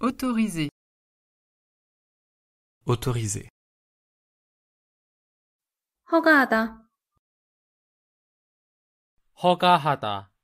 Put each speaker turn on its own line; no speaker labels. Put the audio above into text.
autorisé
autorisé
hoga
Hogahada